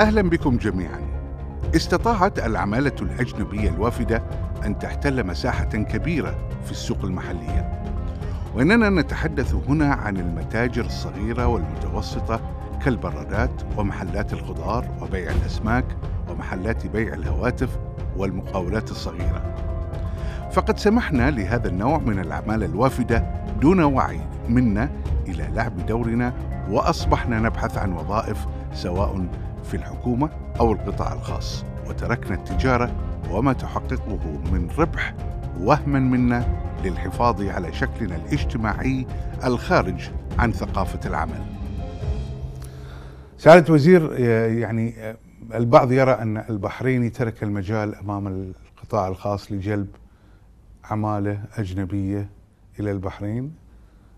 أهلا بكم جميعا استطاعت العمالة الأجنبية الوافدة أن تحتل مساحة كبيرة في السوق المحلية وإننا نتحدث هنا عن المتاجر الصغيرة والمتوسطة كالبرادات ومحلات الخضار وبيع الأسماك ومحلات بيع الهواتف والمقاولات الصغيرة فقد سمحنا لهذا النوع من العمالة الوافدة دون وعي منا إلى لعب دورنا وأصبحنا نبحث عن وظائف سواء في الحكومة أو القطاع الخاص وتركنا التجارة وما تحققه من ربح وهما منا للحفاظ على شكلنا الاجتماعي الخارج عن ثقافة العمل سعادة وزير يعني البعض يرى أن البحريني ترك المجال أمام القطاع الخاص لجلب عمالة أجنبية إلى البحرين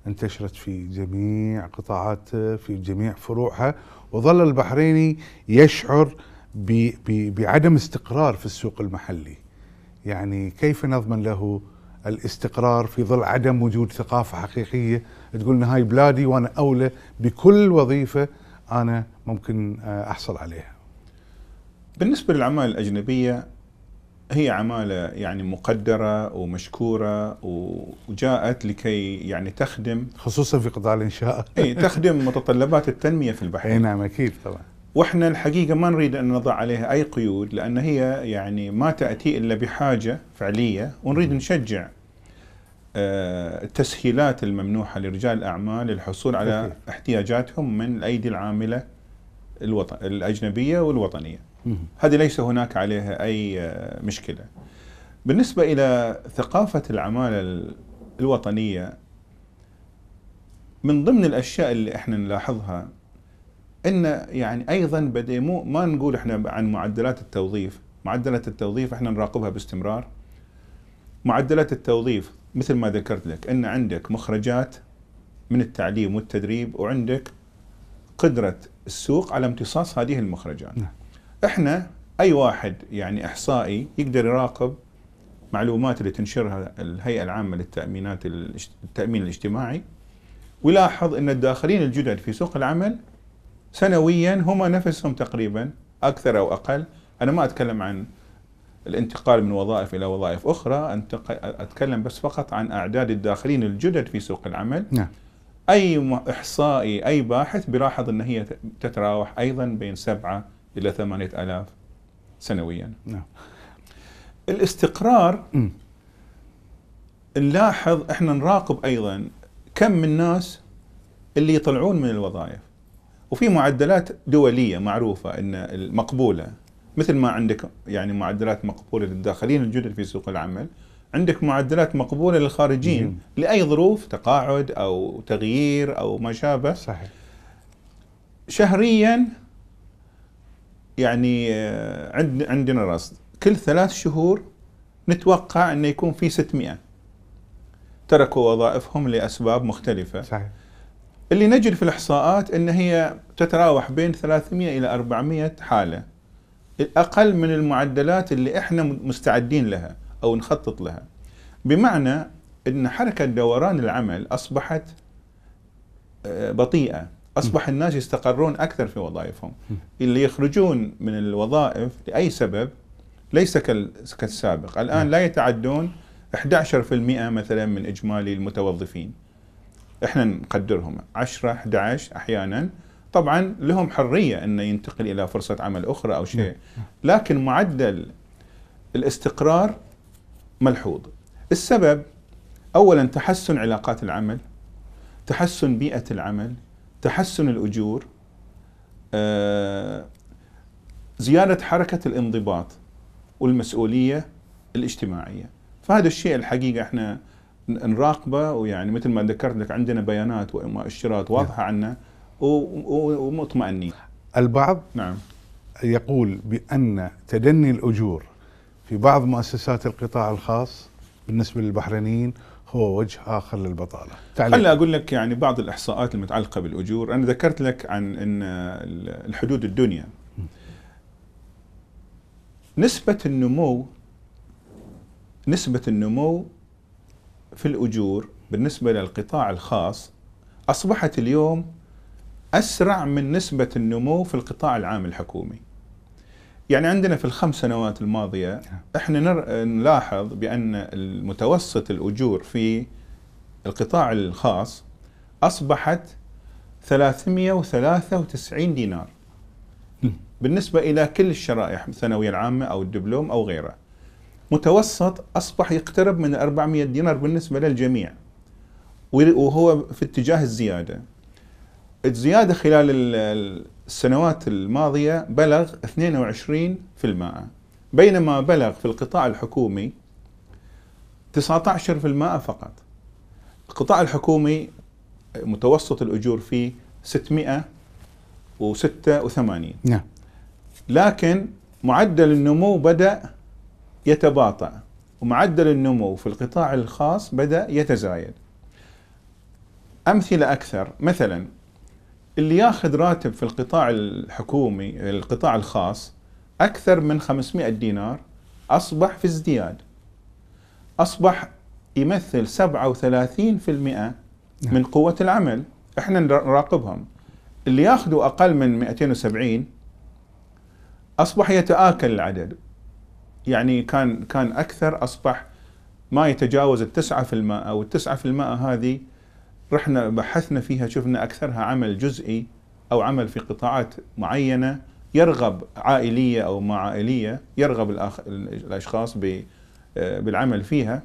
انتشرت في جميع قطاعاته في جميع فروعها وظل البحريني يشعر بعدم استقرار في السوق المحلي يعني كيف نضمن له الاستقرار في ظل عدم وجود ثقافة حقيقية تقول إن هاي بلادي وأنا أولى بكل وظيفة أنا ممكن آه، أحصل عليها بالنسبة للعمال الأجنبية هي عماله يعني مقدره ومشكوره وجاءت لكي يعني تخدم خصوصا في قطاع الانشاء اي تخدم متطلبات التنميه في البحرين اي نعم اكيد طبعا واحنا الحقيقه ما نريد ان نضع عليها اي قيود لان هي يعني ما تاتي الا بحاجه فعليه ونريد نشجع آه، التسهيلات الممنوحه لرجال الاعمال للحصول على احتياجاتهم من الايدي العامله الوطن الاجنبيه والوطنيه. هذه ليس هناك عليها أي آه، مشكلة بالنسبة إلى ثقافة العمالة الوطنية من ضمن الأشياء اللي احنا نلاحظها أن يعني أيضا بدي مو ما نقول احنا عن معدلات التوظيف معدلات التوظيف احنا نراقبها باستمرار معدلات التوظيف مثل ما ذكرت لك أن عندك مخرجات من التعليم والتدريب وعندك قدرة السوق على امتصاص هذه المخرجات نعم. احنا اي واحد يعني احصائي يقدر يراقب معلومات اللي تنشرها الهيئه العامه للتامينات التامين الاجتماعي ويلاحظ ان الداخلين الجدد في سوق العمل سنويا هم نفسهم تقريبا اكثر او اقل انا ما اتكلم عن الانتقال من وظائف الى وظائف اخرى اتكلم بس فقط عن اعداد الداخلين الجدد في سوق العمل نعم. اي احصائي اي باحث بيلاحظ ان هي تتراوح ايضا بين 7 إلى 8000 سنويا نعم الاستقرار م. نلاحظ احنا نراقب ايضا كم من الناس اللي يطلعون من الوظائف وفي معدلات دوليه معروفه ان المقبوله مثل ما عندك يعني معدلات مقبوله للداخلين الجدد في سوق العمل عندك معدلات مقبوله للخارجين مم. لاي ظروف تقاعد او تغيير او ما شابه صحيح شهريا يعني آه، عندنا رصد كل ثلاث شهور نتوقع انه يكون في 600 تركوا وظائفهم لأسباب مختلفة صحيح. اللي نجد في الإحصاءات أن هي تتراوح بين 300 إلى 400 حالة الأقل من المعدلات اللي إحنا مستعدين لها أو نخطط لها بمعنى أن حركة دوران العمل أصبحت آه، بطيئة اصبح الناس يستقرون اكثر في وظائفهم اللي يخرجون من الوظائف لاي سبب ليس كالسابق الان لا يتعدون 11% مثلا من اجمالي المتوظفين احنا نقدرهم 10 11 احيانا طبعا لهم حريه انه ينتقل الى فرصه عمل اخرى او شيء لكن معدل الاستقرار ملحوظ السبب اولا تحسن علاقات العمل تحسن بيئه العمل تحسن الأجور آه، زيادة حركة الانضباط والمسؤولية الاجتماعية فهذا الشيء الحقيقة احنا نراقبه ويعني مثل ما ذكرت لك عندنا بيانات ومؤشرات نعم. واضحة عنه ومطمئنين البعض نعم يقول بأن تدني الأجور في بعض مؤسسات القطاع الخاص بالنسبة للبحرينيين هو وجه آخر للبطالة تعليق. أقول لك يعني بعض الإحصاءات المتعلقة بالأجور أنا ذكرت لك عن أن الحدود الدنيا نسبة النمو نسبة النمو في الأجور بالنسبة للقطاع الخاص أصبحت اليوم أسرع من نسبة النمو في القطاع العام الحكومي يعني عندنا في الخمس سنوات الماضيه نعم. احنا نر... نلاحظ بان متوسط الاجور في القطاع الخاص اصبحت 393 دينار بالنسبه الى كل الشرائح الثانويه العامه او الدبلوم او غيره متوسط اصبح يقترب من 400 دينار بالنسبه للجميع وهو في اتجاه الزياده الزياده خلال السنوات الماضية بلغ 22% بينما بلغ في القطاع الحكومي 19% فقط القطاع الحكومي متوسط الأجور فيه 686 نعم لكن معدل النمو بدأ يتباطأ ومعدل النمو في القطاع الخاص بدأ يتزايد أمثلة أكثر مثلا اللي ياخذ راتب في القطاع الحكومي القطاع الخاص اكثر من 500 دينار اصبح في ازدياد اصبح يمثل 37% نعم. من قوه العمل احنا نراقبهم اللي ياخذوا اقل من 270 اصبح يتآكل العدد يعني كان كان اكثر اصبح ما يتجاوز في 9% والتسعة في 9% هذه رحنا بحثنا فيها شفنا أكثرها عمل جزئي أو عمل في قطاعات معينة يرغب عائلية أو ما عائلية يرغب الأخ... الأشخاص ب... بالعمل فيها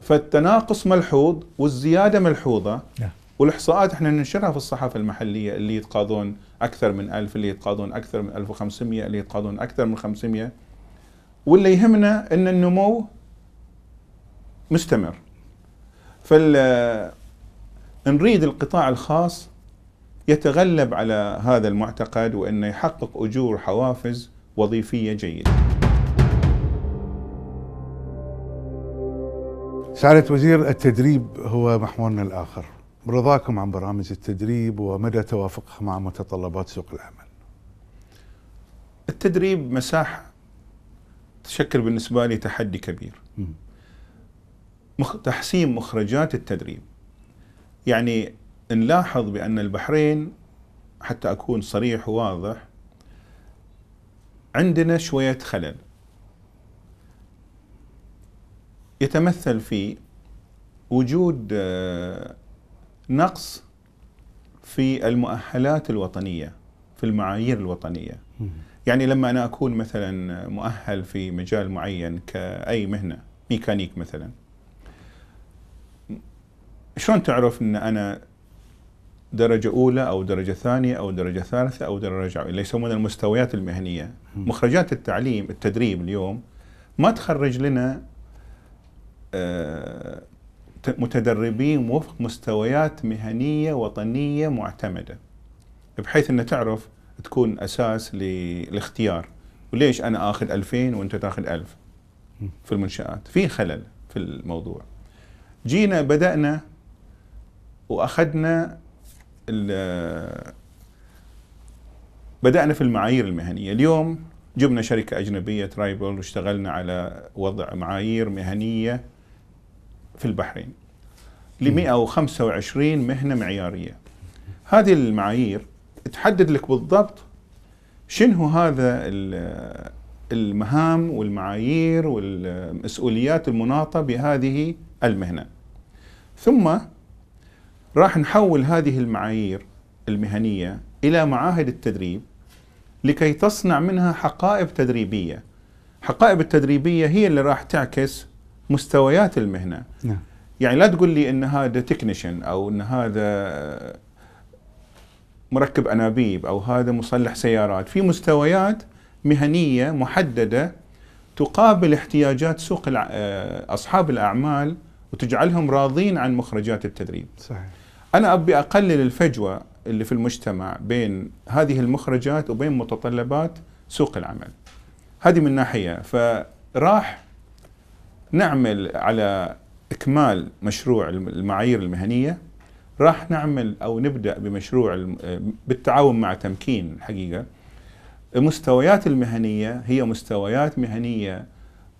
فالتناقص ملحوظ والزيادة ملحوظة نعم. والإحصاءات احنا ننشرها في الصحافة المحلية اللي يتقاضون أكثر من 1000 اللي يتقاضون أكثر من 1500 اللي يتقاضون أكثر من 500 واللي يهمنا أن النمو مستمر فال نريد القطاع الخاص يتغلب على هذا المعتقد وأنه يحقق أجور حوافز وظيفية جيدة سعادة وزير التدريب هو محورنا الآخر رضاكم عن برامج التدريب ومدى توافقها مع متطلبات سوق العمل التدريب مساحة تشكل بالنسبة لي تحدي كبير تحسين مخرجات التدريب يعني نلاحظ بأن البحرين حتى أكون صريح وواضح عندنا شوية خلل يتمثل في وجود آه، نقص في المؤهلات الوطنية في المعايير الوطنية يعني لما أنا أكون مثلا مؤهل في مجال معين كأي مهنة ميكانيك مثلا شلون تعرف ان انا درجة أولى أو درجة ثانية أو درجة ثالثة أو درجة اللي يسمونها المستويات المهنية مخرجات التعليم التدريب اليوم ما تخرج لنا آه، متدربين وفق مستويات مهنية وطنية معتمدة بحيث أن تعرف تكون أساس للاختيار وليش أنا أخذ 2000 وأنت تأخذ 1000 في المنشآت في خلل في الموضوع جينا بدأنا واخذنا بدانا في المعايير المهنيه اليوم جبنا شركه اجنبيه ترايبل واشتغلنا على وضع معايير مهنيه في البحرين ل 125 مهنه معياريه هذه المعايير تحدد لك بالضبط شنو هذا المهام والمعايير والمسؤوليات المناطه بهذه المهنه ثم راح نحول هذه المعايير المهنية إلى معاهد التدريب لكي تصنع منها حقائب تدريبية حقائب التدريبية هي اللي راح تعكس مستويات المهنة نعم. يعني لا تقول لي أن هذا تكنيشن أو أن هذا مركب أنابيب أو هذا مصلح سيارات في مستويات مهنية محددة تقابل احتياجات سوق آه، أصحاب الأعمال وتجعلهم راضين عن مخرجات التدريب صحيح أنا أبي أقلل الفجوة اللي في المجتمع بين هذه المخرجات وبين متطلبات سوق العمل هذه من ناحية فراح نعمل على إكمال مشروع المعايير المهنية راح نعمل أو نبدأ بمشروع بالتعاون مع تمكين الحقيقة المستويات المهنية هي مستويات مهنية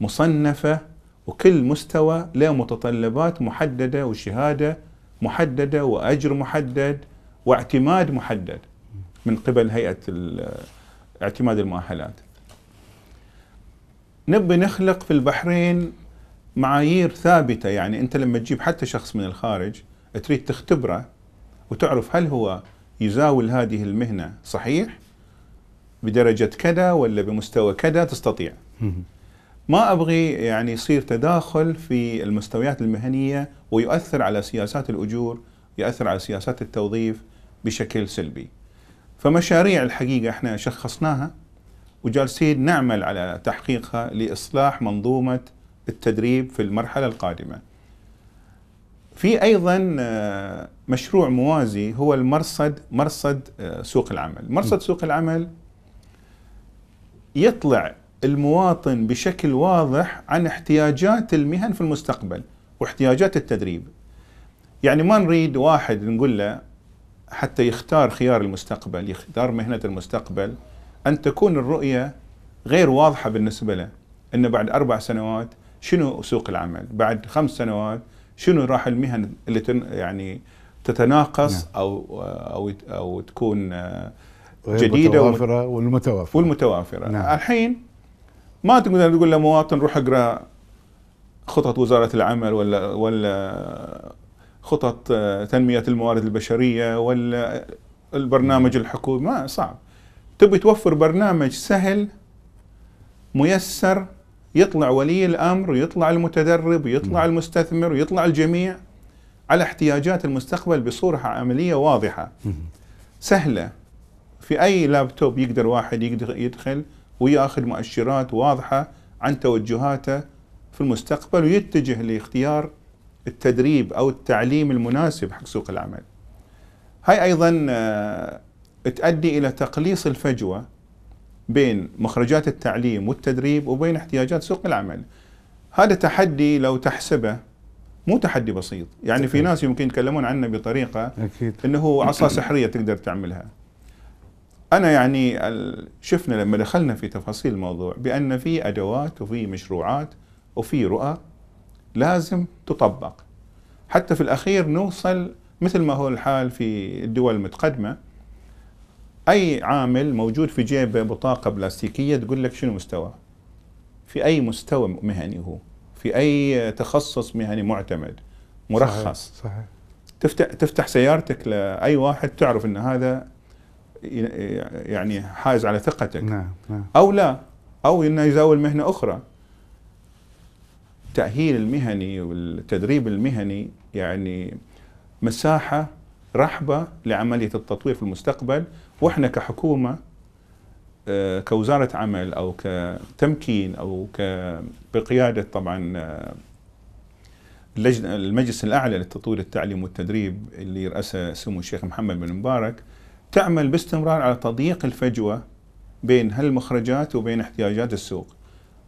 مصنفة وكل مستوى له متطلبات محددة وشهادة محدده واجر محدد واعتماد محدد من قبل هيئه اعتماد المؤهلات. نبي نخلق في البحرين معايير ثابته يعني انت لما تجيب حتى شخص من الخارج تريد تختبره وتعرف هل هو يزاول هذه المهنه صحيح بدرجه كذا ولا بمستوى كذا تستطيع. ما ابغي يعني يصير تداخل في المستويات المهنيه ويؤثر على سياسات الاجور، يؤثر على سياسات التوظيف بشكل سلبي. فمشاريع الحقيقه احنا شخصناها وجالسين نعمل على تحقيقها لاصلاح منظومه التدريب في المرحله القادمه. في ايضا آه، مشروع موازي هو المرصد مرصد آه، سوق العمل، مرصد سوق العمل يطلع المواطن بشكل واضح عن احتياجات المهن في المستقبل واحتياجات التدريب يعني ما نريد واحد نقول له حتى يختار خيار المستقبل يختار مهنة المستقبل أن تكون الرؤية غير واضحة بالنسبة له أنه بعد أربع سنوات شنو سوق العمل بعد خمس سنوات شنو راح المهن اللي تن يعني تتناقص نعم. أو, أو أو تكون جديده والمتوافره والمتوافره نعم. الحين ما تقدر تقول لمواطن روح اقرا خطط وزاره العمل ولا ولا خطط آه، تنميه الموارد البشريه ولا البرنامج الحكومي ما صعب تبي توفر برنامج سهل ميسر يطلع ولي الامر ويطلع المتدرب ويطلع المستثمر ويطلع الجميع على احتياجات المستقبل بصوره عمليه واضحه سهله في اي لابتوب يقدر واحد يقدر يدخل وياخذ مؤشرات واضحه عن توجهاته في المستقبل ويتجه لاختيار التدريب او التعليم المناسب حق سوق العمل. هاي ايضا آه، تؤدي الى تقليص الفجوه بين مخرجات التعليم والتدريب وبين احتياجات سوق العمل. هذا تحدي لو تحسبه مو تحدي بسيط، يعني في ناس يمكن يتكلمون عنه بطريقه أكيد. انه عصا سحريه تقدر تعملها. أنا يعني شفنا لما دخلنا في تفاصيل الموضوع بأن في أدوات وفي مشروعات وفي رؤى لازم تطبق حتى في الأخير نوصل مثل ما هو الحال في الدول المتقدمة أي عامل موجود في جيبه بطاقة بلاستيكية تقول لك شنو مستواه في أي مستوى مهني هو في أي تخصص مهني معتمد مرخص صحيح. صحيح. تفتح, تفتح سيارتك لأي واحد تعرف أن هذا يعني حائز على ثقتك نعم نعم او لا او انه يزاول مهنه اخرى التاهيل المهني والتدريب المهني يعني مساحه رحبه لعمليه التطوير في المستقبل واحنا كحكومه آه، كوزاره عمل او كتمكين او بقياده طبعا آه، المجلس الاعلى للتطوير التعليم والتدريب اللي رأسه سمو الشيخ محمد بن مبارك تعمل باستمرار على تضييق الفجوة بين هالمخرجات وبين احتياجات السوق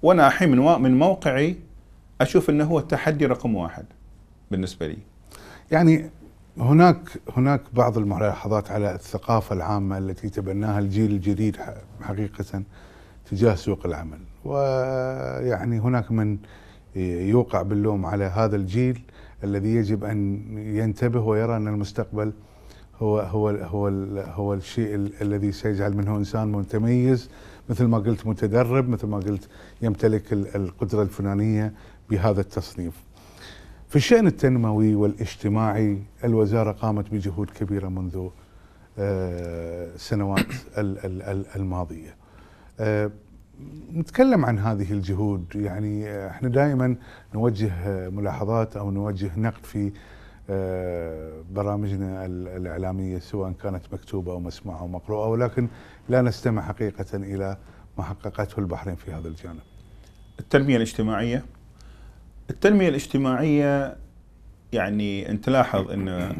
وأنا الحين من, موقعي أشوف أنه هو التحدي رقم واحد بالنسبة لي يعني هناك هناك بعض الملاحظات على الثقافة العامة التي تبناها الجيل الجديد حقيقة تجاه سوق العمل ويعني هناك من يوقع باللوم على هذا الجيل الذي يجب أن ينتبه ويرى أن المستقبل هو هو هو هو الشيء الذي سيجعل منه انسان متميز مثل ما قلت متدرب مثل ما قلت يمتلك القدره الفنانيه بهذا التصنيف. في الشان التنموي والاجتماعي الوزاره قامت بجهود كبيره منذ السنوات آه، الماضيه. آه، نتكلم عن هذه الجهود يعني آه، احنا دائما نوجه ملاحظات او نوجه نقد في آه، برامجنا الإعلامية سواء كانت مكتوبة أو مسموعة أو مقروءة ولكن لا نستمع حقيقة إلى ما حققته البحرين في هذا الجانب التنمية الاجتماعية التنمية الاجتماعية يعني أنت لاحظ أن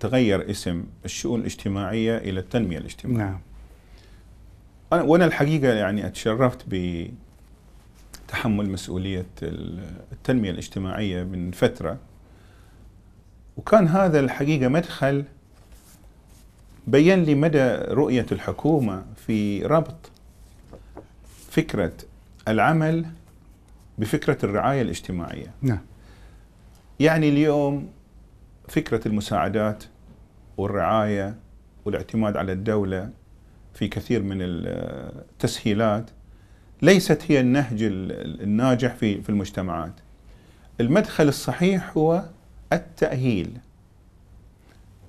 تغير اسم الشؤون الاجتماعية إلى التنمية الاجتماعية نعم أنا وأنا الحقيقة يعني أتشرفت بتحمل مسؤولية التنمية الاجتماعية من فترة وكان هذا الحقيقة مدخل بين لي مدى رؤية الحكومة في ربط فكرة العمل بفكرة الرعاية الاجتماعية نعم. يعني اليوم فكرة المساعدات والرعاية والاعتماد على الدولة في كثير من التسهيلات ليست هي النهج الناجح في المجتمعات المدخل الصحيح هو التأهيل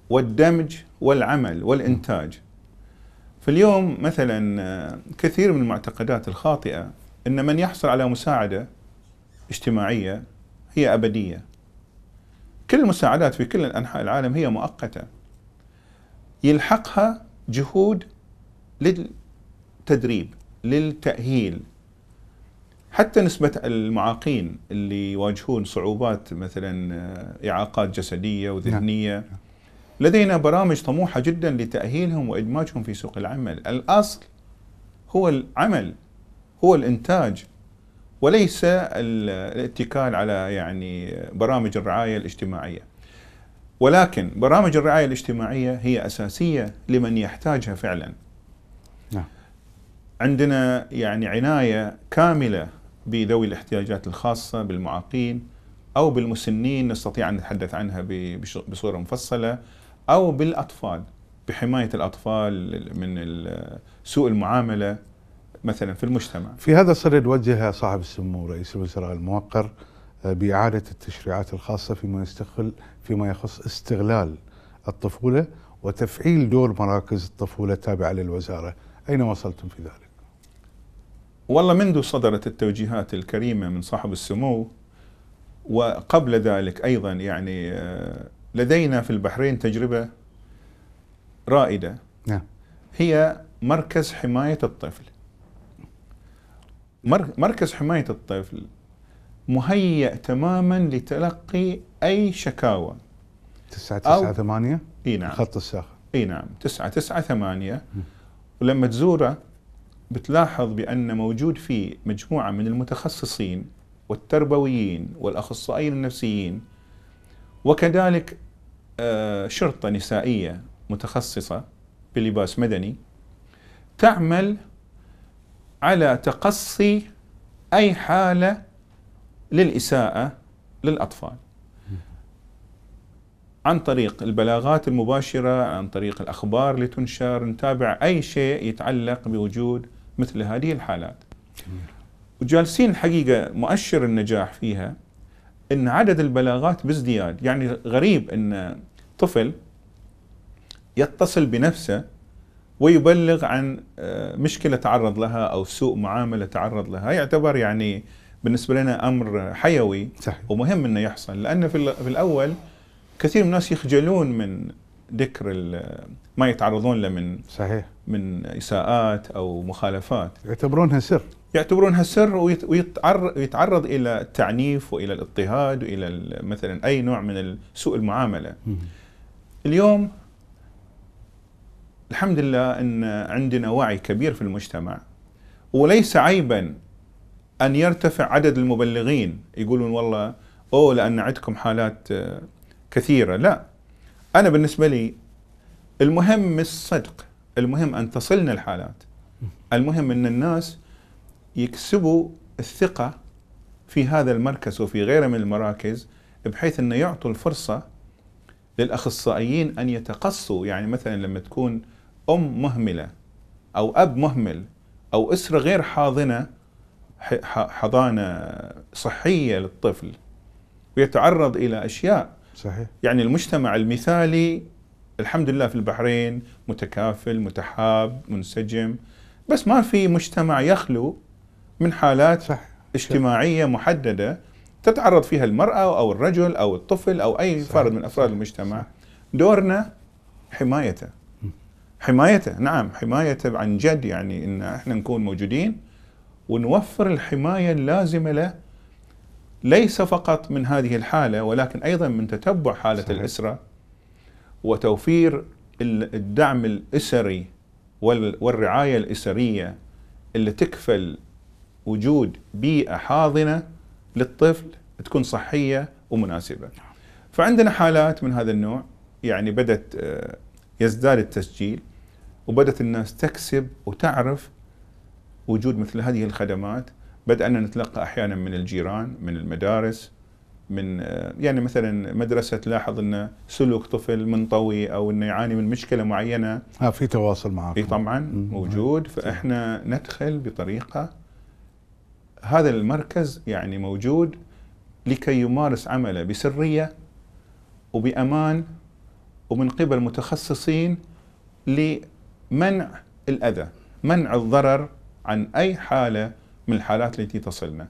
والدمج والعمل والإنتاج فاليوم مثلا آه، كثير من المعتقدات الخاطئة أن من يحصل على مساعدة اجتماعية هي أبدية كل المساعدات في كل أنحاء العالم هي مؤقتة يلحقها جهود للتدريب للتأهيل حتى نسبة المعاقين اللي يواجهون صعوبات مثلا آه، إعاقات جسدية وذهنية نعم. لدينا برامج طموحة جدا لتأهيلهم وإدماجهم في سوق العمل الأصل هو العمل هو الإنتاج وليس الاتكال على يعني برامج الرعاية الاجتماعية ولكن برامج الرعاية الاجتماعية هي أساسية لمن يحتاجها فعلا نعم. عندنا يعني عناية كاملة بذوي الاحتياجات الخاصة بالمعاقين أو بالمسنين نستطيع أن نتحدث عنها بصورة مفصلة أو بالأطفال بحماية الأطفال من سوء المعاملة مثلا في المجتمع في هذا الصدد وجه صاحب السمو رئيس الوزراء الموقر آه، بإعادة التشريعات الخاصة فيما يستغل فيما يخص استغلال الطفولة وتفعيل دور مراكز الطفولة التابعة للوزارة أين وصلتم في ذلك؟ والله منذ صدرت التوجيهات الكريمة من صاحب السمو وقبل ذلك أيضا يعني آه، لدينا في البحرين تجربة رائدة نعم. هي مركز حماية الطفل مركز حماية الطفل مهيئ تماما لتلقي أي شكاوى 998 اي نعم خط الساخن اي نعم 998 ولما تزوره بتلاحظ بأن موجود فيه مجموعة من المتخصصين والتربويين والأخصائيين النفسيين وكذلك آه، شرطة نسائية متخصصة بلباس مدني تعمل على تقصي أي حالة للإساءة للأطفال عن طريق البلاغات المباشرة عن طريق الأخبار اللي تنشر نتابع أي شيء يتعلق بوجود مثل هذه الحالات وجالسين الحقيقة مؤشر النجاح فيها أن عدد البلاغات بازدياد يعني غريب أن طفل يتصل بنفسه ويبلغ عن آه، مشكلة تعرض لها أو سوء معاملة تعرض لها يعتبر يعني بالنسبة لنا أمر حيوي صحيح. ومهم أنه يحصل لأن في الأول كثير من الناس يخجلون من ذكر ما يتعرضون له من صحيح من اساءات او مخالفات يعتبرونها سر يعتبرونها سر ويتعرض الى التعنيف والى الاضطهاد والى مثلا اي نوع من سوء المعامله. اليوم الحمد لله ان عندنا وعي كبير في المجتمع وليس عيبا ان يرتفع عدد المبلغين يقولون والله اوه لان عندكم حالات آه، كثيره لا انا بالنسبه لي المهم الصدق المهم ان تصلنا الحالات المهم ان الناس يكسبوا الثقه في هذا المركز وفي غيره من المراكز بحيث انه يعطوا الفرصه للاخصائيين ان يتقصوا يعني مثلا لما تكون ام مهمله او اب مهمل او اسره غير حاضنه حضانه صحيه للطفل ويتعرض الى اشياء صحيح يعني المجتمع المثالي الحمد لله في البحرين متكافل متحاب منسجم بس ما في مجتمع يخلو من حالات صح. اجتماعيه صح. محدده تتعرض فيها المراه او الرجل او الطفل او اي صح. فرد من افراد صح. المجتمع صح. دورنا حمايته حمايته نعم حمايته عن جد يعني ان احنا نكون موجودين ونوفر الحمايه اللازمه له ليس فقط من هذه الحالة ولكن أيضا من تتبع حالة صحيح. الأسرة وتوفير الدعم الأسري والرعاية الأسرية اللي تكفل وجود بيئة حاضنة للطفل تكون صحية ومناسبة فعندنا حالات من هذا النوع يعني بدأت آه، يزداد التسجيل وبدأت الناس تكسب وتعرف وجود مثل هذه الخدمات بدأنا نتلقى أحيانا من الجيران من المدارس من آه، يعني مثلا مدرسه تلاحظ ان سلوك طفل منطوي او انه يعاني من مشكله معينه ها في تواصل معك اي طبعا موجود فاحنا ندخل بطريقه هذا المركز يعني موجود لكي يمارس عمله بسريه وبامان ومن قبل متخصصين لمنع الاذى منع الضرر عن اي حاله من الحالات التي تصلنا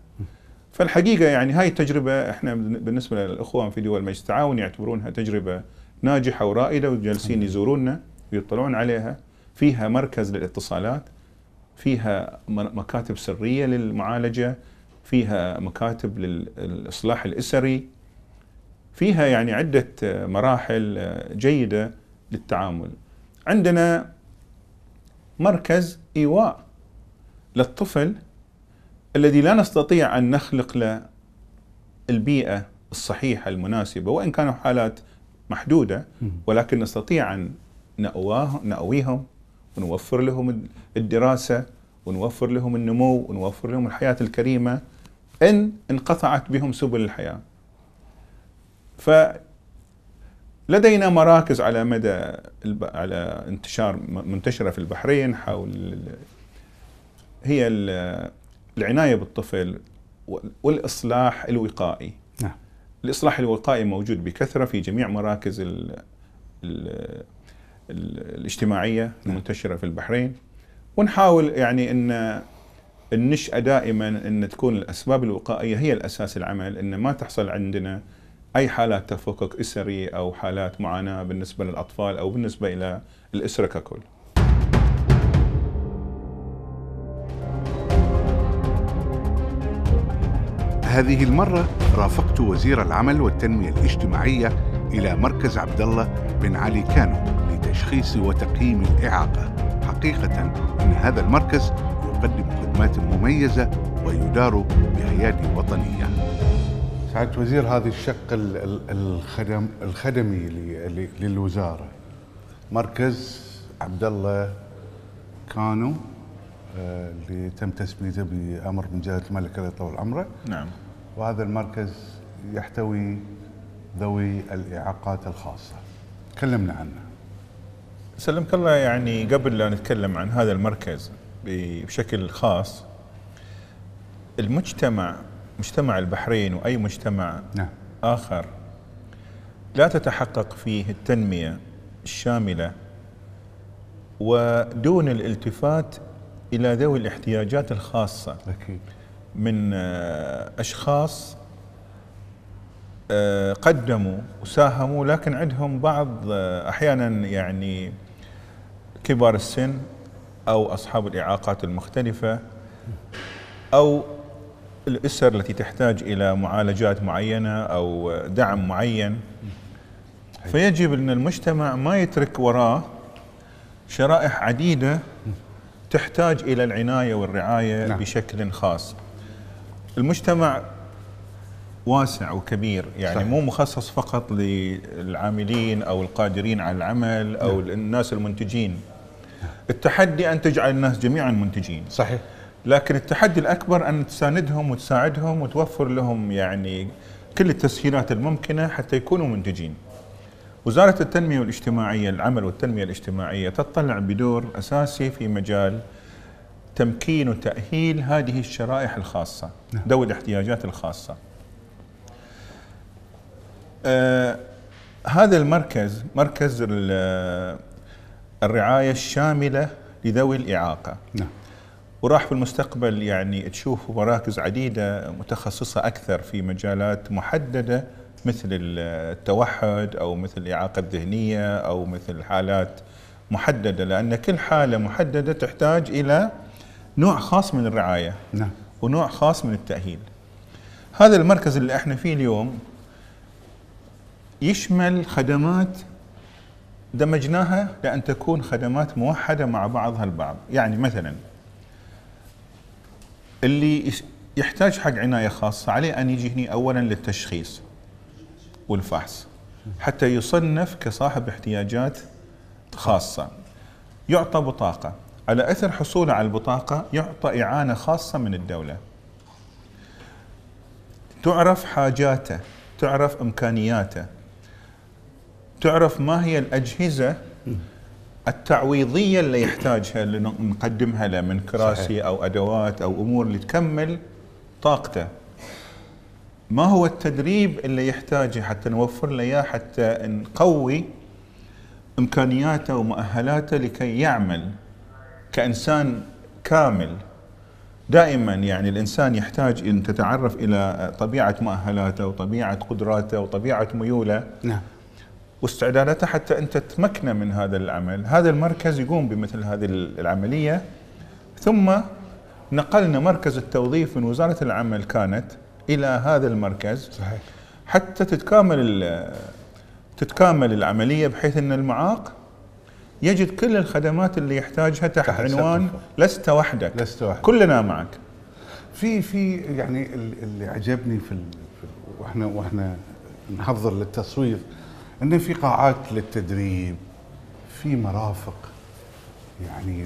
فالحقيقة يعني هاي التجربة احنا بالنسبة للإخوان في دول مجلس التعاون يعتبرونها تجربة ناجحة ورائدة وجالسين يزورونا ويطلعون عليها فيها مركز للاتصالات فيها مكاتب سرية للمعالجة فيها مكاتب للإصلاح الأسري فيها يعني عدة مراحل جيدة للتعامل عندنا مركز إيواء للطفل الذي لا نستطيع أن نخلق له البيئة الصحيحة المناسبة وإن كانوا حالات محدودة ولكن نستطيع أن نأواه نأويهم ونوفر لهم الدراسة ونوفر لهم النمو ونوفر لهم الحياة الكريمة إن انقطعت بهم سبل الحياة ف لدينا مراكز على مدى الب... على انتشار منتشره في البحرين حول هي ال... العنايه بالطفل والاصلاح الوقائي نعم الاصلاح الوقائي موجود بكثره في جميع مراكز ال ال الاجتماعيه نعم. المنتشره في البحرين ونحاول يعني ان النشأة دائما ان تكون الاسباب الوقائيه هي الاساس العمل ان ما تحصل عندنا اي حالات تفكك اسري او حالات معاناه بالنسبه للاطفال او بالنسبه الى الاسره ككل. هذه المرة رافقت وزير العمل والتنمية الاجتماعية إلى مركز عبد الله بن علي كانو لتشخيص وتقييم الإعاقة حقيقة أن هذا المركز يقدم خدمات مميزة ويدار بأيادي وطنية سعادة وزير هذا الشق الخدم الخدمي للوزارة مركز عبد الله كانو اللي تم تسميته بامر من جلاله الملك الله يطول عمره نعم وهذا المركز يحتوي ذوي الاعاقات الخاصه تكلمنا عنه سلمك الله يعني قبل لا نتكلم عن هذا المركز بشكل خاص المجتمع مجتمع البحرين واي مجتمع نعم. اخر لا تتحقق فيه التنميه الشامله ودون الالتفات الى ذوي الاحتياجات الخاصه اكيد من آه، اشخاص آه، قدموا وساهموا لكن عندهم بعض آه، احيانا يعني كبار السن او اصحاب الاعاقات المختلفه او الاسر التي تحتاج الى معالجات معينه او دعم معين فيجب ان المجتمع ما يترك وراه شرائح عديده تحتاج إلى العناية والرعاية نعم. بشكل خاص المجتمع واسع وكبير يعني صحيح. مو مخصص فقط للعاملين أو القادرين على العمل نعم. أو نعم. الناس المنتجين التحدي أن تجعل الناس جميعا منتجين صحيح لكن التحدي الأكبر أن تساندهم وتساعدهم وتوفر لهم يعني كل التسهيلات الممكنة حتى يكونوا منتجين وزارة التنمية الاجتماعية العمل والتنمية الاجتماعية تطلع بدور أساسي في مجال تمكين وتأهيل هذه الشرائح الخاصة نعم. ذوي الاحتياجات الخاصة آه هذا المركز مركز الرعاية الشاملة لذوي الإعاقة نعم وراح في المستقبل يعني تشوف مراكز عديدة متخصصة أكثر في مجالات محددة مثل التوحد او مثل الاعاقه الذهنيه او مثل حالات محدده لان كل حاله محدده تحتاج الى نوع خاص من الرعايه نعم ونوع خاص من التاهيل. هذا المركز اللي احنا فيه اليوم يشمل خدمات دمجناها لان تكون خدمات موحده مع بعضها البعض، يعني مثلا اللي يحتاج حق عنايه خاصه عليه ان يجي هنا اولا للتشخيص. والفحص حتى يصنف كصاحب احتياجات خاصة يعطى بطاقة على أثر حصوله على البطاقة يعطى إعانة خاصة من الدولة تعرف حاجاته تعرف إمكانياته تعرف ما هي الأجهزة التعويضية اللي يحتاجها اللي نقدمها له من كراسي صحيح. أو أدوات أو أمور اللي تكمل طاقته ما هو التدريب اللي يحتاجه حتى نوفر له اياه حتى نقوي امكانياته ومؤهلاته لكي يعمل كانسان كامل دائما يعني الانسان يحتاج ان تتعرف الى طبيعه مؤهلاته وطبيعه قدراته وطبيعه ميوله نعم واستعداداته حتى انت تمكنه من هذا العمل، هذا المركز يقوم بمثل هذه العمليه ثم نقلنا مركز التوظيف من وزاره العمل كانت الى هذا المركز صحيح حتى تتكامل تتكامل العمليه بحيث ان المعاق يجد كل الخدمات اللي يحتاجها تحت, عنوان لست وحدك لست وحدك كلنا معك في في يعني اللي عجبني في, ال... في واحنا واحنا نحضر للتصوير انه في قاعات للتدريب في مرافق يعني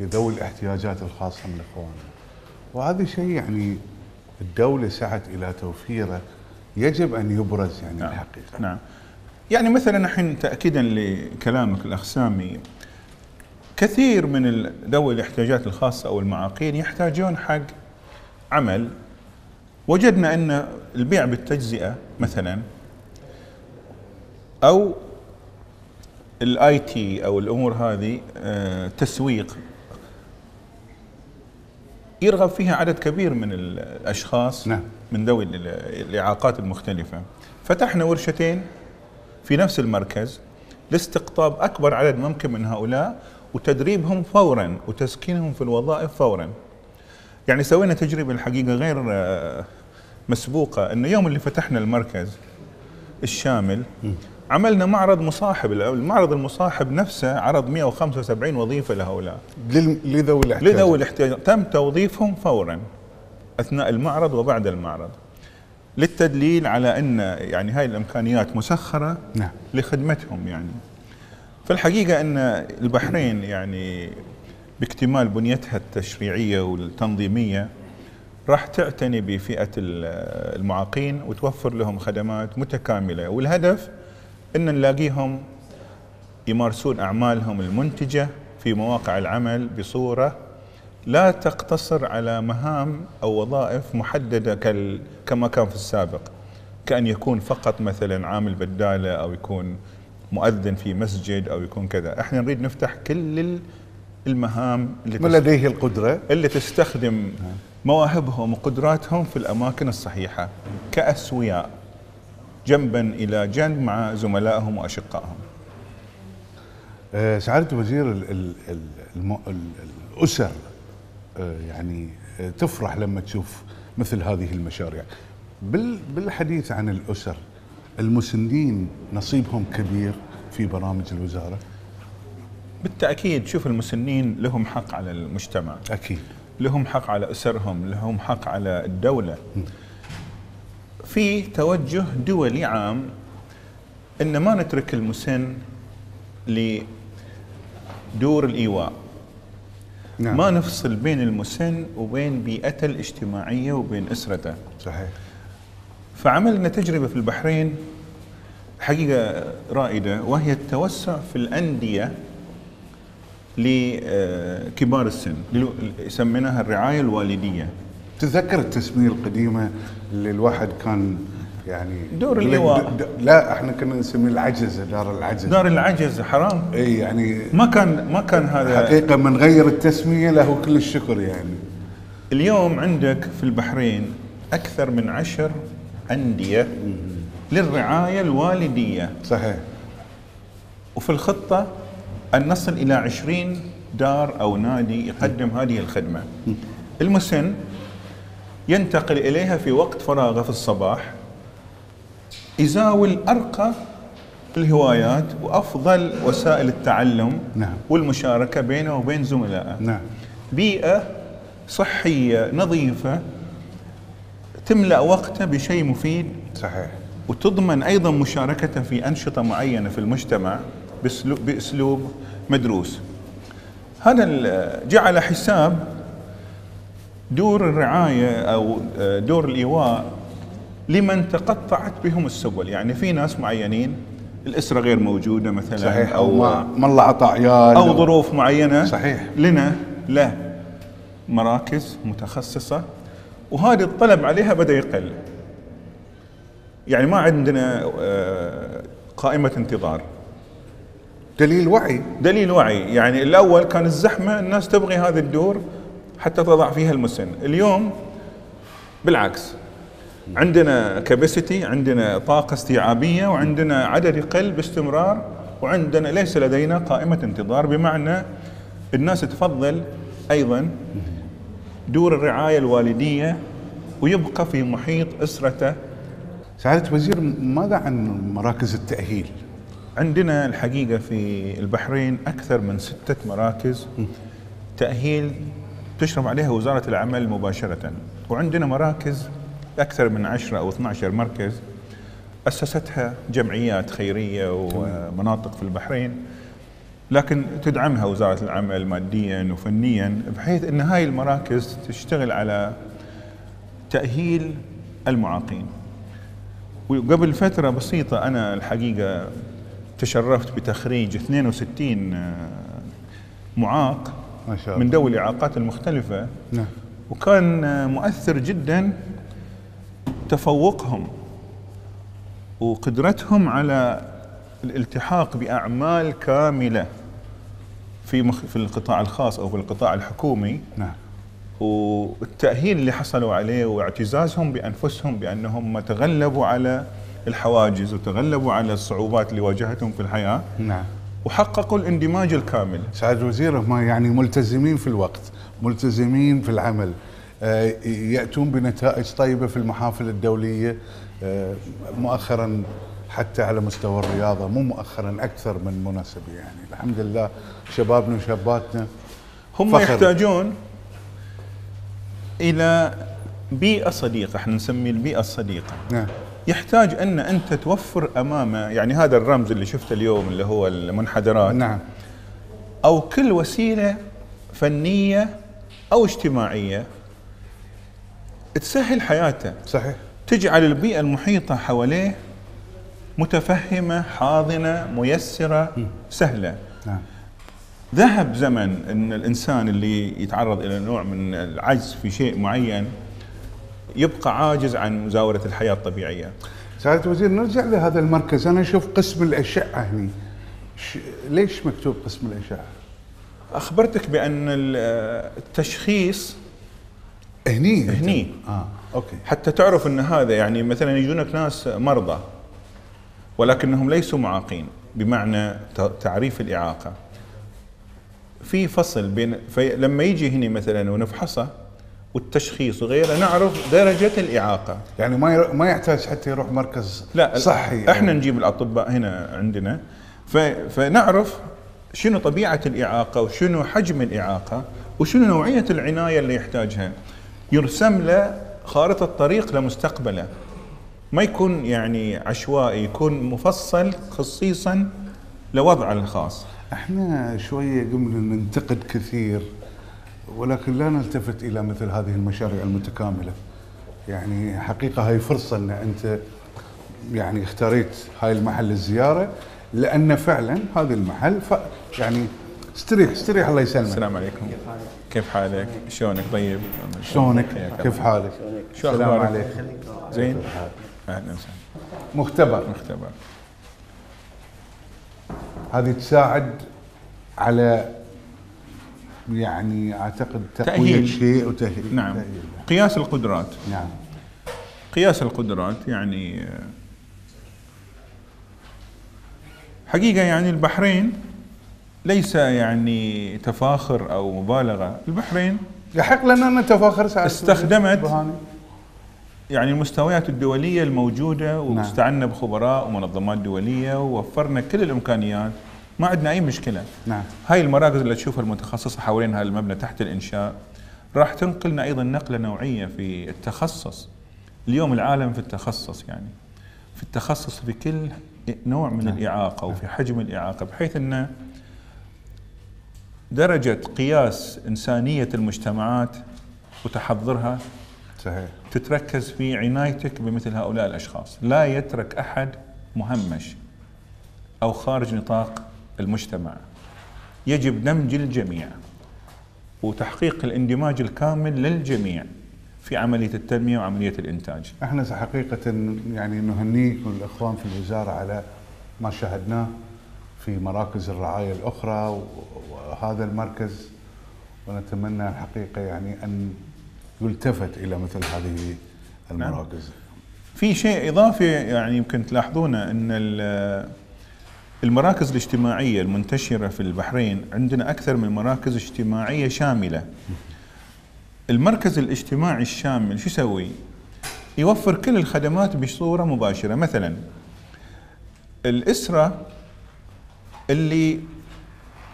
لذوي الاحتياجات الخاصه من اخواننا وهذا شيء يعني الدولة سعت إلى توفيره يجب أن يبرز يعني نعم. الحقيقة نعم يعني مثلا الحين تأكيدا لكلامك الأخ سامي كثير من ذوي الاحتياجات الخاصة أو المعاقين يحتاجون حق عمل وجدنا أن البيع بالتجزئة مثلا أو الاي تي أو الأمور هذه آه، تسويق يرغب فيها عدد كبير من الاشخاص نعم. من ذوي الاعاقات المختلفه فتحنا ورشتين في نفس المركز لاستقطاب اكبر عدد ممكن من هؤلاء وتدريبهم فورا وتسكينهم في الوظائف فورا يعني سوينا تجربه الحقيقه غير آه، مسبوقه انه يوم اللي فتحنا المركز الشامل عملنا معرض مصاحب المعرض المصاحب نفسه عرض 175 وظيفه لهؤلاء لذوي الاحتياج لذوي الاحتياج تم توظيفهم فورا اثناء المعرض وبعد المعرض للتدليل على ان يعني هاي الامكانيات مسخره نعم. لخدمتهم يعني فالحقيقه ان البحرين يعني باكتمال بنيتها التشريعيه والتنظيميه راح تعتني بفئه المعاقين وتوفر لهم خدمات متكامله والهدف ان نلاقيهم يمارسون اعمالهم المنتجه في مواقع العمل بصوره لا تقتصر على مهام او وظائف محدده كما كان في السابق كان يكون فقط مثلا عامل بداله او يكون مؤذن في مسجد او يكون كذا احنا نريد نفتح كل المهام اللي من لديه القدره اللي تستخدم مواهبهم وقدراتهم في الاماكن الصحيحه كاسوياء جنبا إلى جنب مع زملائهم وأشقائهم آه، سعادة وزير الأسر آه، يعني آه، تفرح لما تشوف مثل هذه المشاريع بالحديث عن الأسر المسنين نصيبهم كبير في برامج الوزارة بالتأكيد شوف المسنين لهم حق على المجتمع أكيد لهم حق على أسرهم لهم حق على الدولة م. في توجه دولي عام ان ما نترك المسن لدور الايواء نعم. ما نفصل بين المسن وبين بيئته الاجتماعيه وبين اسرته صحيح فعملنا تجربه في البحرين حقيقه رائده وهي التوسع في الانديه لكبار السن سميناها الرعايه الوالديه تذكر التسميه القديمه اللي الواحد كان يعني دور اللواء لا احنا كنا نسميه العجز دار العجز دار العجز حرام اي يعني ما كان ما كان هذا حقيقه من غير التسميه له كل الشكر يعني اليوم عندك في البحرين اكثر من عشر انديه للرعايه الوالديه صحيح وفي الخطه ان نصل الى 20 دار او نادي يقدم هذه الخدمه المسن ينتقل إليها في وقت فراغه في الصباح يزاول أرقى الهوايات وأفضل وسائل التعلم نعم. والمشاركة بينه وبين زملائه نعم. بيئة صحية نظيفة تملأ وقته بشيء مفيد صحيح وتضمن أيضا مشاركته في أنشطة معينة في المجتمع بأسلوب مدروس هذا جعل حساب دور الرعايه او آه، دور الايواء لمن تقطعت بهم السبل يعني في ناس معينين الاسره غير موجوده مثلا صحيح او ما, ما الله عطى عيال او ظروف معينه صحيح لنا له مراكز متخصصه وهذه الطلب عليها بدا يقل يعني ما عندنا آه، قائمه انتظار دليل وعي دليل وعي يعني الاول كان الزحمه الناس تبغي هذا الدور حتى تضع فيها المسن اليوم بالعكس عندنا كاباسيتي عندنا طاقة استيعابية وعندنا عدد يقل باستمرار وعندنا ليس لدينا قائمة انتظار بمعنى الناس تفضل أيضا دور الرعاية الوالدية ويبقى في محيط أسرته سعادة الوزير ماذا عن مراكز التأهيل؟ عندنا الحقيقة في البحرين أكثر من ستة مراكز تأهيل تشرف عليها وزارة العمل مباشرة وعندنا مراكز أكثر من 10 أو 12 مركز أسستها جمعيات خيرية ومناطق في البحرين لكن تدعمها وزارة العمل ماديا وفنيا بحيث أن هاي المراكز تشتغل على تأهيل المعاقين وقبل فترة بسيطة أنا الحقيقة تشرفت بتخريج 62 آه، معاق ما شاء الله. من ذوي الاعاقات المختلفه نعم وكان مؤثر جدا تفوقهم وقدرتهم على الالتحاق باعمال كامله في مخ في القطاع الخاص او في القطاع الحكومي نعم والتاهيل اللي حصلوا عليه واعتزازهم بانفسهم بانهم تغلبوا على الحواجز وتغلبوا على الصعوبات اللي واجهتهم في الحياه نعم وحققوا الاندماج الكامل سعد وزير هم يعني ملتزمين في الوقت ملتزمين في العمل آه، يأتون بنتائج طيبة في المحافل الدولية آه، مؤخرا حتى على مستوى الرياضة مو مؤخرا أكثر من مناسبه يعني الحمد لله شبابنا وشاباتنا هم فخر. يحتاجون إلى بيئة صديقة احنا نسمي البيئة الصديقة نعم يحتاج ان انت توفر امامه يعني هذا الرمز اللي شفته اليوم اللي هو المنحدرات نعم او كل وسيله فنيه او اجتماعيه تسهل حياته صحيح تجعل البيئه المحيطه حواليه متفهمه حاضنه ميسره سهله نعم ذهب زمن ان الانسان اللي يتعرض الى نوع من العجز في شيء معين يبقى عاجز عن مزاوله الحياه الطبيعيه. سعاده الوزير نرجع لهذا المركز انا اشوف قسم الاشعه هنا ش... ليش مكتوب قسم الاشعه؟ اخبرتك بان التشخيص هني هني اه اوكي حتى تعرف ان هذا يعني مثلا يجونك ناس مرضى ولكنهم ليسوا معاقين بمعنى تعريف الاعاقه في فصل بين لما يجي هني مثلا ونفحصه والتشخيص وغيره نعرف درجه الاعاقه يعني ما ما يحتاج حتى يروح مركز لا صحي يعني. احنا نجيب الاطباء هنا عندنا فنعرف شنو طبيعه الاعاقه وشنو حجم الاعاقه وشنو نوعيه العنايه اللي يحتاجها يرسم له خارطه طريق لمستقبله ما يكون يعني عشوائي يكون مفصل خصيصا لوضعه الخاص احنا شويه قمنا ننتقد كثير ولكن لا نلتفت الى مثل هذه المشاريع المتكامله يعني حقيقه هاي فرصه ان انت يعني اختاريت هاي المحل للزياره لان فعلا هذا المحل ف يعني استريح استريح الله يسلمك السلام عليكم كيف حالك؟ شلونك طيب؟ شلونك؟ كيف حالك؟ شو اخبارك؟ عليك؟ زين؟ اهلا وسهلا مختبر مختبر هذه تساعد على يعني اعتقد تقويه شيء وتهيئه نعم تأهيل. قياس القدرات نعم قياس القدرات يعني حقيقه يعني البحرين ليس يعني تفاخر او مبالغه البحرين يحق لنا ان نتفاخر استخدمت يعني المستويات الدوليه الموجوده نعم. واستعنا بخبراء ومنظمات دوليه ووفرنا كل الامكانيات ما عندنا اي مشكله نعم هاي المراكز اللي تشوفها المتخصصه حوالين هذا المبنى تحت الانشاء راح تنقلنا ايضا نقله نوعيه في التخصص اليوم العالم في التخصص يعني في التخصص في كل نوع من نعم. الاعاقه وفي نعم. حجم الاعاقه بحيث ان درجه قياس انسانيه المجتمعات وتحضرها صحيح تتركز في عنايتك بمثل هؤلاء الاشخاص لا يترك احد مهمش او خارج نطاق المجتمع يجب دمج الجميع وتحقيق الاندماج الكامل للجميع في عمليه التنميه وعمليه الانتاج. احنا حقيقه يعني نهنيك والاخوان في الوزاره على ما شاهدناه في مراكز الرعايه الاخرى وهذا المركز ونتمنى الحقيقه يعني ان يلتفت الى مثل هذه المراكز. نعم. في شيء اضافي يعني يمكن تلاحظونه ان المراكز الاجتماعية المنتشرة في البحرين عندنا أكثر من مراكز اجتماعية شاملة المركز الاجتماعي الشامل شو يسوي؟ يوفر كل الخدمات بصورة مباشرة مثلا الأسرة اللي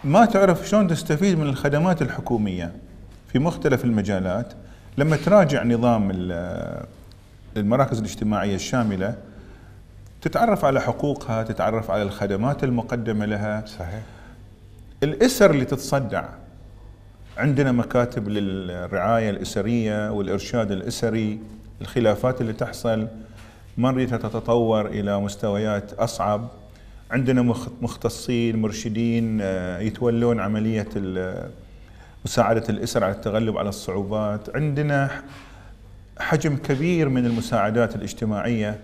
ما تعرف شلون تستفيد من الخدمات الحكومية في مختلف المجالات لما تراجع نظام المراكز الاجتماعية الشاملة تتعرف على حقوقها تتعرف على الخدمات المقدمة لها صحيح الأسر اللي تتصدع عندنا مكاتب للرعاية الأسرية والإرشاد الأسري الخلافات اللي تحصل مريتها تتطور إلى مستويات أصعب عندنا مختصين مرشدين آه، يتولون عملية مساعدة الأسر على التغلب على الصعوبات عندنا حجم كبير من المساعدات الاجتماعية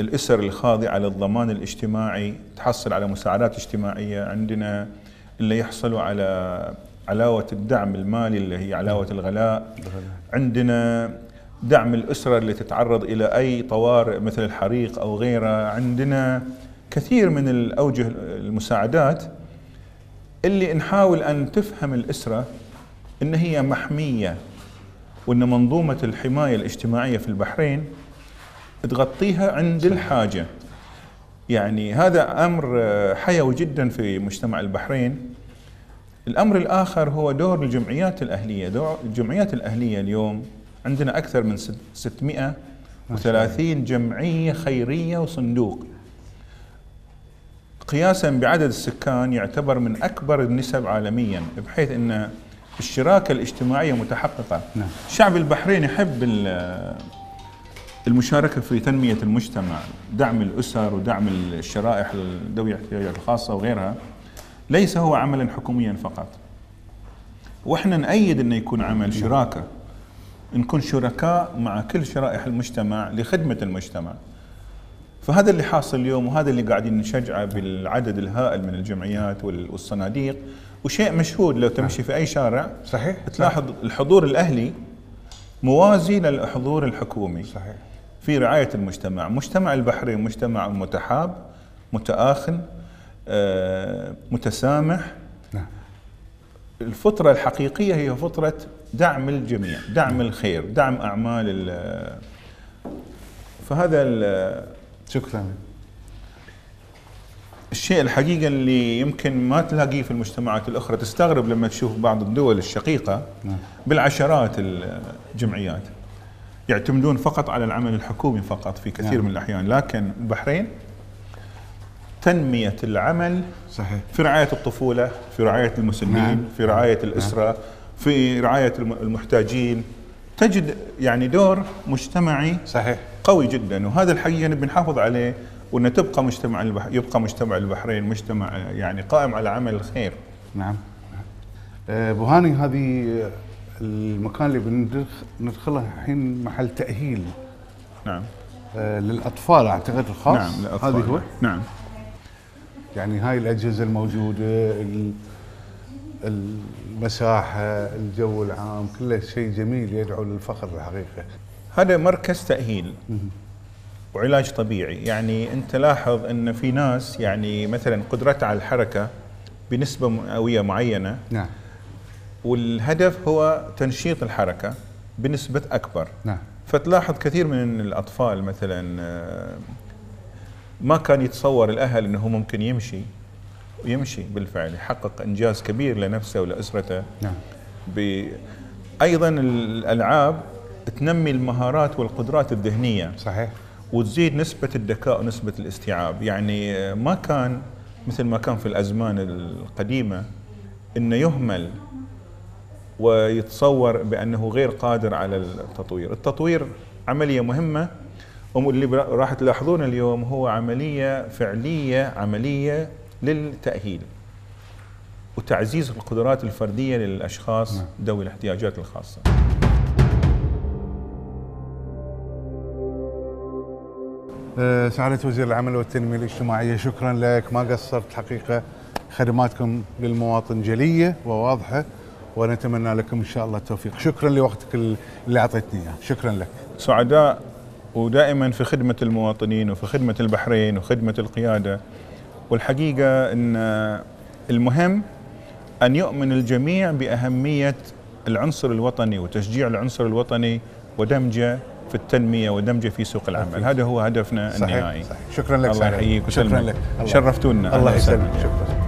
الاسر الخاضعه للضمان الاجتماعي تحصل على مساعدات اجتماعيه عندنا اللي يحصلوا على علاوه الدعم المالي اللي هي علاوه الغلاء عندنا دعم الاسره اللي تتعرض الى اي طوارئ مثل الحريق او غيره عندنا كثير من الاوجه المساعدات اللي نحاول ان تفهم الاسره ان هي محميه وان منظومه الحمايه الاجتماعيه في البحرين تغطيها عند الحاجه يعني هذا امر آه، حيوي جدا في مجتمع البحرين الامر الاخر هو دور الجمعيات الاهليه دور الجمعيات الاهليه اليوم عندنا اكثر من 630 جمعيه خيريه وصندوق قياسا بعدد السكان يعتبر من اكبر النسب عالميا بحيث ان الشراكه الاجتماعيه متحققه نعم. شعب البحرين يحب المشاركة في تنمية المجتمع دعم الأسر ودعم الشرائح ذوي الاحتياجات الخاصة وغيرها ليس هو عملا حكوميا فقط واحنا نأيد انه يكون عمل شراكة نكون شركاء مع كل شرائح المجتمع لخدمة المجتمع فهذا اللي حاصل اليوم وهذا اللي قاعدين نشجعه بالعدد الهائل من الجمعيات والصناديق وشيء مشهود لو تمشي في اي شارع صحيح تلاحظ الحضور الاهلي موازي للحضور الحكومي صحيح في رعاية المجتمع مجتمع البحرين مجتمع متحاب متآخن آه، متسامح نعم. الحقيقية هي فطرة دعم الجميع دعم نعم. الخير دعم أعمال فهذا شكرا الشيء الحقيقة اللي يمكن ما تلاقيه في المجتمعات الأخرى تستغرب لما تشوف بعض الدول الشقيقة نعم. بالعشرات الجمعيات يعتمدون فقط على العمل الحكومي فقط في كثير نعم. من الأحيان لكن البحرين تنمية العمل صحيح. في رعاية الطفولة في رعاية المسنين نعم. في رعاية نعم. الأسرة نعم. في رعاية المحتاجين تجد يعني دور مجتمعي صحيح قوي جدا وهذا الحقيقه نبي نحافظ عليه وان تبقى مجتمع البح... يبقى مجتمع البحرين مجتمع يعني قائم على عمل الخير نعم ابو أه، هاني هذه المكان اللي بندخله الحين محل تأهيل نعم آه للأطفال أعتقد الخاص نعم للأطفال هذه هو نعم يعني هاي الأجهزة الموجودة المساحة الجو العام كل شيء جميل يدعو للفخر الحقيقة هذا مركز تأهيل وعلاج طبيعي يعني أنت لاحظ أن في ناس يعني مثلا قدرتها على الحركة بنسبة مئوية معينة نعم والهدف هو تنشيط الحركه بنسبه اكبر نعم فتلاحظ كثير من الاطفال مثلا آه، ما كان يتصور الاهل انه ممكن يمشي ويمشي بالفعل يحقق انجاز كبير لنفسه ولاسرته نعم ايضا الالعاب تنمي المهارات والقدرات الذهنيه صحيح وتزيد نسبه الذكاء ونسبه الاستيعاب يعني آه، ما كان مثل ما كان في الازمان القديمه انه يهمل ويتصور بانه غير قادر على التطوير، التطوير عمليه مهمه اللي راح تلاحظون اليوم هو عمليه فعليه عمليه للتاهيل وتعزيز القدرات الفرديه للاشخاص نعم. ذوي الاحتياجات الخاصه. آه، سعادة وزير العمل والتنمية الاجتماعية شكرا لك ما قصرت حقيقة خدماتكم للمواطن جلية وواضحة ونتمنى لكم ان شاء الله التوفيق شكرا لوقتك اللي اعطيتني اياه شكرا لك سعداء ودائما في خدمه المواطنين وفي خدمه البحرين وخدمه القياده والحقيقه ان المهم ان يؤمن الجميع باهميه العنصر الوطني وتشجيع العنصر الوطني ودمجه في التنميه ودمجه في سوق العمل هذا هو هدفنا صحيح. النهائي صحيح. شكرا لك الله يحييك شكرا لك شرفتونا الله يسلمك شكرا